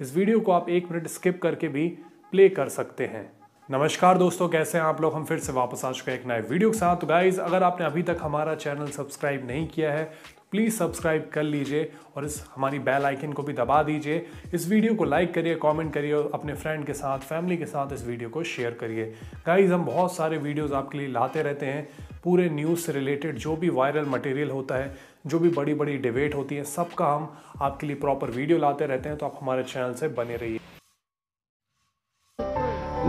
इस वीडियो को आप एक मिनट स्किप करके भी प्ले कर सकते हैं नमस्कार दोस्तों कैसे हैं आप लोग हम फिर से वापस आ चुके हैं एक नए वीडियो के साथ तो गाइज़ अगर आपने अभी तक हमारा चैनल सब्सक्राइब नहीं किया है तो प्लीज़ सब्सक्राइब कर लीजिए और इस हमारी बेल आइकन को भी दबा दीजिए इस वीडियो को लाइक करिए कमेंट करिए और अपने फ्रेंड के साथ फैमिली के साथ इस वीडियो को शेयर करिए गाइज़ हम बहुत सारे वीडियोज़ आपके लिए लाते रहते हैं पूरे न्यूज़ से रिलेटेड जो भी वायरल मटेरियल होता है जो भी बड़ी बड़ी डिबेट होती है सबका हम आपके लिए प्रॉपर वीडियो लाते रहते हैं तो आप हमारे चैनल से बने रहिए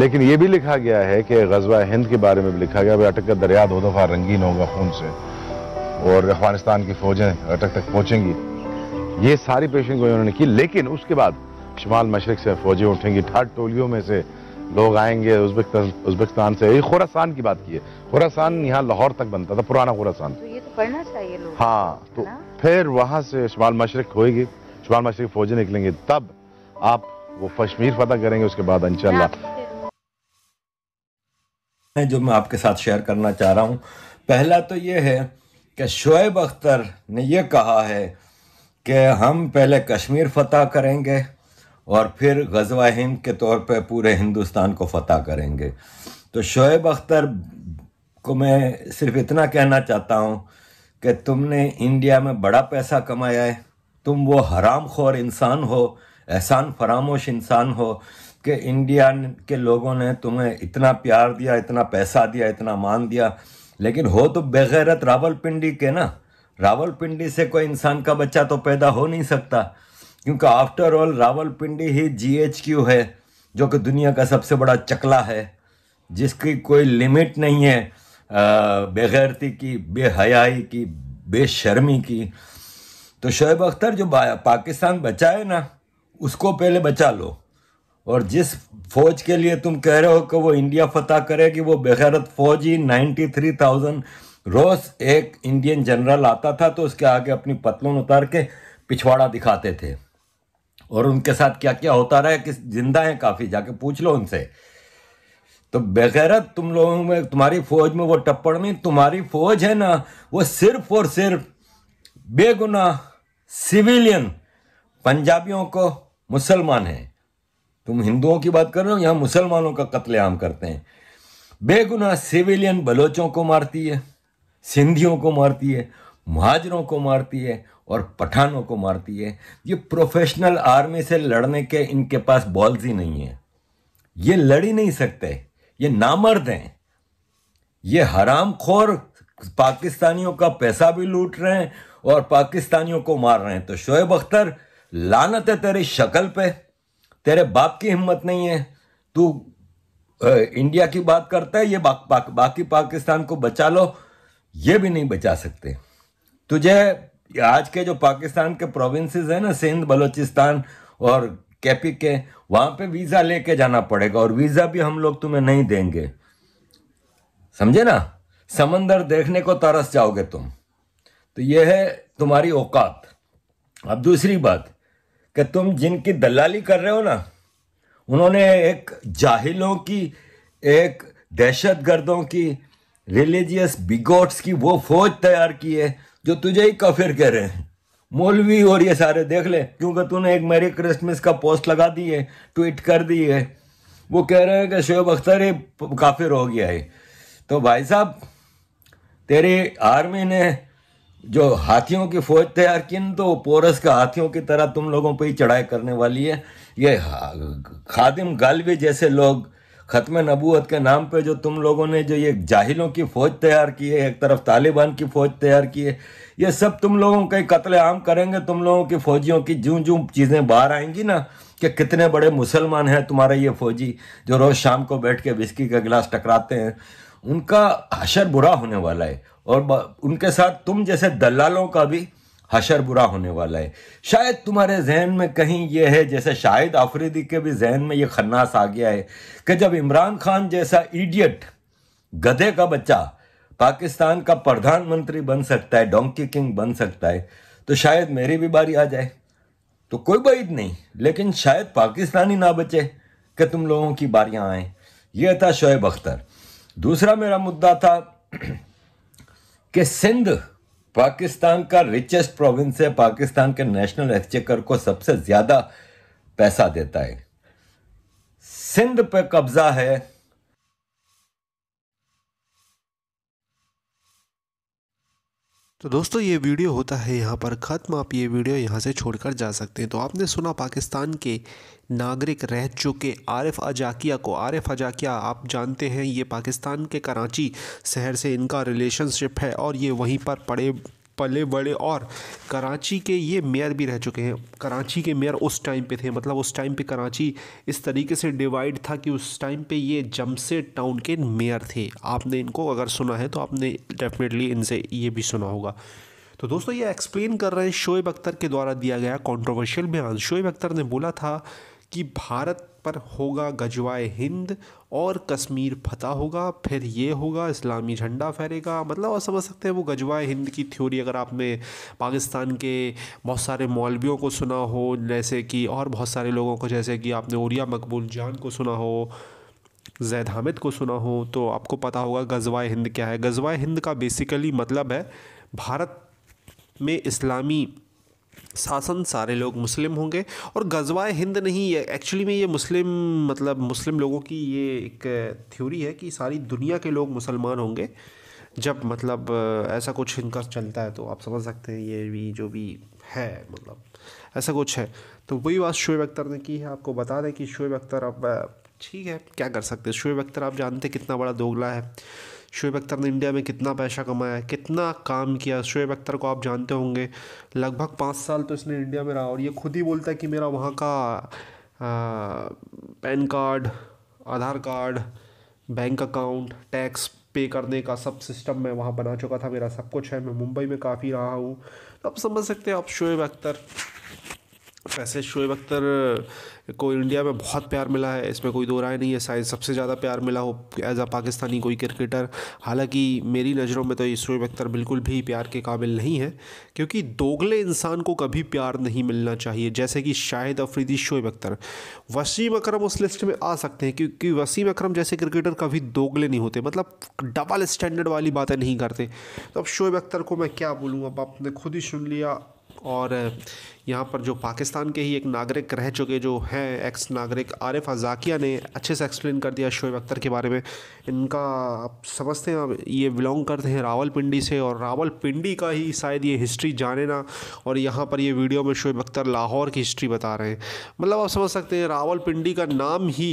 लेकिन ये भी लिखा गया है कि गजवा हिंद के बारे में भी लिखा गया अटक का दरिया दो दफ़ा रंगीन होगा खून से और अफगानिस्तान की फौजें अटक तक पहुंचेंगी ये सारी पेशन गोई उन्होंने की लेकिन उसके बाद शुमाल मशरक से फौजें उठेंगी ठाट टोलियों में से लोग आएंगे उज्बेकिस्तान से ये खुरासान की बात की है खुरासान यहाँ लाहौर तक बनता था पुराना खुरासान तो पढ़ना चाहिए लोग हाँ तो फिर वहाँ से शुमाल मशरक होगी शुमाल मशरक फौजी निकलेंगे तब आप वो कश्मीर फतह करेंगे उसके बाद इनशाला जो मैं आपके साथ शेयर करना चाह रहा हूँ पहला तो ये है कि शोएब अख्तर ने यह कहा है कि हम पहले कश्मीर फतह करेंगे और फिर गजवा हिंद के तौर पे पूरे हिंदुस्तान को फतह करेंगे तो शोएब अख्तर को मैं सिर्फ इतना कहना चाहता हूँ कि तुमने इंडिया में बड़ा पैसा कमाया है तुम वो हराम खोर इंसान हो एहसान फरामोश इंसान हो कि इंडिया के लोगों ने तुम्हें इतना प्यार दिया इतना पैसा दिया इतना मान दिया लेकिन हो तो बेगैरत रावलपिंडी के ना रावलपिंडी से कोई इंसान का बच्चा तो पैदा हो नहीं सकता क्योंकि आफ्टर ऑल रावलपिंडी ही जीएचक्यू है जो कि दुनिया का सबसे बड़ा चकला है जिसकी कोई लिमिट नहीं है बेगैरती की बेहयाई की बेशर्मी की तो शोएब अख्तर जो पाकिस्तान बचाए ना उसको पहले बचा लो और जिस फौज के लिए तुम कह रहे हो कि वो इंडिया फतेह करे कि वो बेगैरत फौज ही नाइन्टी थ्री थाउजेंड रोज एक इंडियन जनरल आता था तो उसके आगे अपनी पतलून उतार के पिछवाड़ा दिखाते थे और उनके साथ क्या क्या होता रहा है कि जिंदा हैं काफ़ी जाके पूछ लो उनसे तो बेगैरत तुम लोगों में तुम्हारी फौज में वो टप्पड़ में तुम्हारी फौज है ना वो सिर्फ और सिर्फ बेगुना सिविलियन पंजाबियों को मुसलमान है तुम हिंदुओं की बात कर रहे हो यहाँ मुसलमानों का कत्लेआम करते हैं बेगुना सिविलियन बलोचों को मारती है सिंधियों को मारती है महाजरों को मारती है और पठानों को मारती है ये प्रोफेशनल आर्मी से लड़ने के इनके पास बॉल्स ही नहीं है ये लड़ ही नहीं सकते ये नामर्द हैं ये हराम खोर पाकिस्तानियों का पैसा भी लूट रहे हैं और पाकिस्तानियों को मार रहे हैं तो शोएब अख्तर लानत है तेरी शक्ल पे तेरे बाप की हिम्मत नहीं है तू इंडिया की बात करता है ये बा, बा, बाकी पाकिस्तान को बचा लो ये भी नहीं बचा सकते तुझे आज के जो पाकिस्तान के प्रोविंसेस हैं ना सिंध बलूचिस्तान और कैपिक के वहां पे वीज़ा लेके जाना पड़ेगा और वीज़ा भी हम लोग तुम्हें नहीं देंगे समझे ना समंदर देखने को तरस जाओगे तुम तो यह है तुम्हारी औकात अब दूसरी बात कि तुम जिनकी दलाली कर रहे हो ना उन्होंने एक जाहिलों की एक दहशत गर्दों की रिलीजियस बिगोट्स की वो फौज तैयार की है जो तुझे ही कफिर कह रहे हैं मौलवी और ये सारे देख ले क्योंकि तूने एक मेरी क्रिसमस का पोस्ट लगा दी है ट्वीट कर दी है वो कह रहे हैं कि शोएब अख्तर ये काफिर हो गया है तो भाई साहब तेरे आर्मी ने जो हाथियों की फौज तैयार किन तो पोरस का हाथियों की तरह तुम लोगों पर ही चढ़ाई करने वाली है ये खादिम गालवी जैसे लोग ख़त्म नबूत के नाम पे जो तुम लोगों ने जो ये जाहिलों की फ़ौज तैयार की है एक तरफ तालिबान की फ़ौज तैयार की है ये सब तुम लोगों का कत्ल आम करेंगे तुम लोगों की फ़ौजियों की जूँ जूं चीज़ें बाहर आएंगी ना कि कितने बड़े मुसलमान हैं तुम्हारे ये फ़ौजी जो रोज़ शाम को बैठ के बिस्की का गिलास टकराते हैं उनका हशर बुरा होने वाला है और उनके साथ तुम जैसे दलालों का भी हशर बुरा होने वाला है शायद तुम्हारे जहन में कहीं यह है जैसे शाहिद आफरीदी के भी जहन में यह खन्नास आ गया है कि जब इमरान खान जैसा ईडियट गधे का बच्चा पाकिस्तान का प्रधानमंत्री बन सकता है डोंकी किंग बन सकता है तो शायद मेरी भी बारी आ जाए तो कोई बात नहीं लेकिन शायद पाकिस्तानी ना बचे कि तुम लोगों की बारियाँ आए यह था शोएब अख्तर दूसरा मेरा मुद्दा था कि सिंध पाकिस्तान का रिचेस्ट प्रोविंस है पाकिस्तान के नेशनल एक्सचेकर को सबसे ज़्यादा पैसा देता है सिंध पे कब्ज़ा है तो दोस्तों ये वीडियो होता है यहाँ पर ख़त्म आप ये वीडियो यहाँ से छोड़कर जा सकते हैं तो आपने सुना पाकिस्तान के नागरिक रह चुके आरिफ अजाकिया को आरिफ अजाकिया आप जानते हैं ये पाकिस्तान के कराची शहर से इनका रिलेशनशिप है और ये वहीं पर पड़े पले बड़े और कराची के ये मेयर भी रह चुके हैं कराची के मेयर उस टाइम पे थे मतलब उस टाइम पे कराची इस तरीके से डिवाइड था कि उस टाइम पे ये जमशेद टाउन के मेयर थे आपने इनको अगर सुना है तो आपने डेफिनेटली इनसे ये भी सुना होगा तो दोस्तों ये एक्सप्लेन कर रहे हैं शोएब अख्तर के द्वारा दिया गया कॉन्ट्रोवर्शियल बयान शोएब अख्तर ने बोला था कि भारत पर होगा गजवाए हिंद और कश्मीर फतह होगा फिर ये होगा इस्लामी झंडा फहरेगा मतलब और समझ सकते हैं वो गजवाए हिंद की थ्योरी अगर आपने पाकिस्तान के बहुत सारे मौलवियों को सुना हो जैसे कि और बहुत सारे लोगों को जैसे कि आपने ओरिया मकबूल जान को सुना हो जैद हामिद को सुना हो तो आपको पता होगा गजवाए हिंद क्या है गजवाए हिंद का बेसिकली मतलब है भारत में इस्लामी शासन सारे लोग मुस्लिम होंगे और गजवाए हिंद नहीं है एक्चुअली में ये मुस्लिम मतलब मुस्लिम लोगों की ये एक थ्योरी है कि सारी दुनिया के लोग मुसलमान होंगे जब मतलब ऐसा कुछ इनका चलता है तो आप समझ सकते हैं ये भी जो भी है मतलब ऐसा कुछ है तो वही बात शुएब अख्तर ने की है आपको बता दें कि शुएब अख्तर अब ठीक है क्या कर सकते हैं शुएब अख्तर आप जानते कितना बड़ा दोगला है शुएब अख्तर ने इंडिया में कितना पैसा कमाया कितना काम किया शुएब अख्तर को आप जानते होंगे लगभग पाँच साल तो इसने इंडिया में रहा और ये खुद ही बोलता है कि मेरा वहाँ का PAN card Aadhaar card bank account tax pay करने का सब सिस्टम मैं वहाँ बना चुका था मेरा सब कुछ है मैं मुंबई में काफ़ी रहा हूँ तो आप समझ सकते हैं आप शुएब अख्तर वैसे शोएब अख्तर को इंडिया में बहुत प्यार मिला है इसमें कोई दो राय नहीं है शायद सबसे ज़्यादा प्यार मिला हो एज आ पाकिस्तानी कोई क्रिकेटर हालांकि मेरी नज़रों में तो ये शोएब अख्तर बिल्कुल भी प्यार के काबिल नहीं है क्योंकि दोगले इंसान को कभी प्यार नहीं मिलना चाहिए जैसे कि शाहिद अफरीदी शोएब अख्तर वसीम अक्रम उस लिस्ट में आ सकते हैं क्योंकि वसीम अक्रम जैसे क्रिकेटर कभी दोगले नहीं होते मतलब डबल स्टैंडर्ड वाली बातें नहीं करते तो अब शोएब अख्तर को मैं क्या बोलूँ अब आपने खुद ही सुन लिया और यहाँ पर जो पाकिस्तान के ही एक नागरिक रह चुके जो हैं एक्स नागरिक आरिफ अजाकिया ने अच्छे से एक्सप्लेन कर दिया शोएब अख्तर के बारे में इनका आप समझते हैं आप ये बिलोंग करते हैं रावलपिंडी से और रावलपिंडी का ही शायद ये हिस्ट्री जाने ना और यहाँ पर ये वीडियो में शोएब अख्तर लाहौर की हिस्ट्री बता रहे हैं मतलब आप समझ सकते हैं पिंडी का नाम ही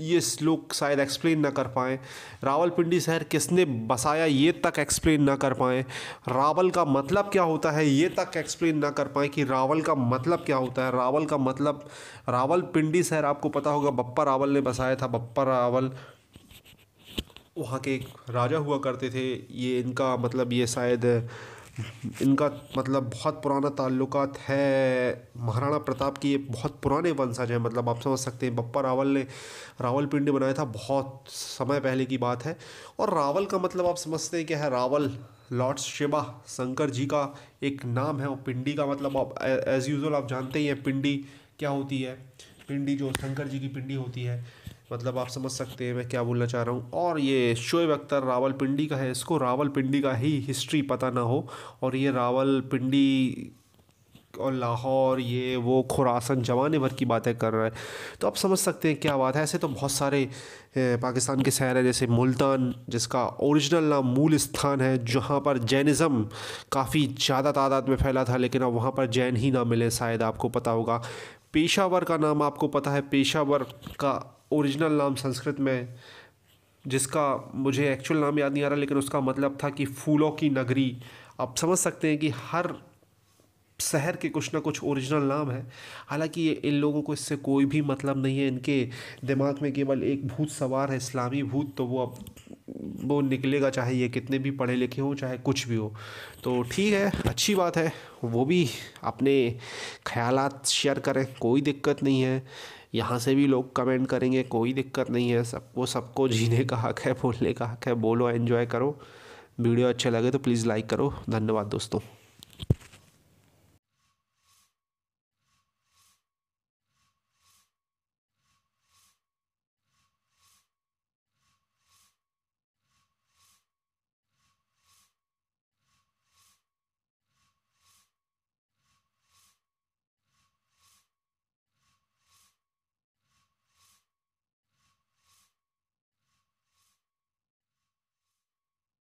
ये श्लोक शायद एक्सप्लेन ना कर पाएँ रावलपिंडी शहर किसने बसाया ये तक एक्सप्लेन ना कर पाएँ रावल का मतलब क्या होता है ये तक एक्सप्लेन ना कर पाएँ कि रावल का मतलब क्या होता है रावल का मतलब रावलपिंडी शहर आपको पता होगा बप्पा रावल ने बसाया था बप्पा रावल वहाँ के एक राजा हुआ करते थे ये इनका मतलब ये शायद इनका मतलब बहुत पुराना ताल्लुक है महाराणा प्रताप की ये बहुत पुराने वंशज हैं मतलब आप समझ सकते हैं बप्पा रावल ने रावल पिंड बनाया था बहुत समय पहले की बात है और रावल का मतलब आप समझते हैं क्या है रावल लॉर्ड शिवा शंकर जी का एक नाम है और पिंडी का मतलब आप एज़ यूजल आप जानते ही हैं पिंडी क्या होती है पिंडी जो शंकर जी की पिंडी होती है मतलब आप समझ सकते हैं मैं क्या बोलना चाह रहा हूँ और ये शोएब अख्तर रावलपिंडी का है इसको रावलपिंडी का ही हिस्ट्री पता ना हो और ये रावलपिंडी और लाहौर ये वो खुरासन जमाने भर की बातें कर रहा है तो आप समझ सकते हैं क्या बात है ऐसे तो बहुत सारे पाकिस्तान के शहर हैं जैसे मुल्तान जिसका ओरिजिनल नाम मूल स्थान है जहाँ पर जैनिज़म काफ़ी ज़्यादा तादाद में फैला था लेकिन अब वहाँ पर जैन ही ना मिले शायद आपको पता होगा पेशावर का नाम आपको पता है पेशावर का ओरिजिनल नाम संस्कृत में जिसका मुझे एक्चुअल नाम याद नहीं आ रहा लेकिन उसका मतलब था कि फूलों की नगरी आप समझ सकते हैं कि हर शहर के कुछ ना कुछ ओरिजिनल नाम है हालांकि ये इन लोगों को इससे कोई भी मतलब नहीं है इनके दिमाग में केवल एक भूत सवार है इस्लामी भूत तो वो अब वो निकलेगा चाहे ये कितने भी पढ़े लिखे हों चाहे कुछ भी हो तो ठीक है अच्छी बात है वो भी अपने ख्याल शेयर करें कोई दिक्कत नहीं है यहाँ से भी लोग कमेंट करेंगे कोई दिक्कत नहीं है सबको सबको जीने का हक है बोलने का हक है बोलो एन्जॉय करो वीडियो अच्छे लगे तो प्लीज़ लाइक करो धन्यवाद दोस्तों